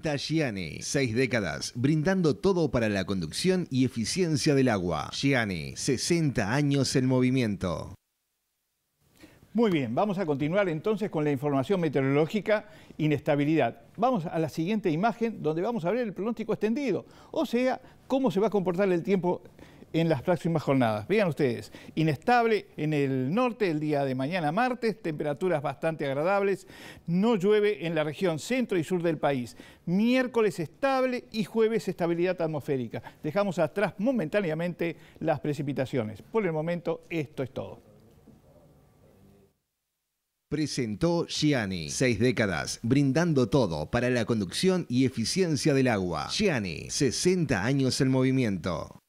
Gianni, seis décadas, brindando todo para la conducción y eficiencia del agua. Gianni, 60 años en movimiento. Muy bien, vamos a continuar entonces con la información meteorológica, inestabilidad. Vamos a la siguiente imagen donde vamos a ver el pronóstico extendido, o sea, cómo se va a comportar el tiempo en las próximas jornadas. Vean ustedes, inestable en el norte el día de mañana martes, temperaturas bastante agradables, no llueve en la región centro y sur del país. Miércoles estable y jueves estabilidad atmosférica. Dejamos atrás momentáneamente las precipitaciones. Por el momento esto es todo presentó Gianni. Seis décadas, brindando todo para la conducción y eficiencia del agua. Gianni, 60 años en movimiento.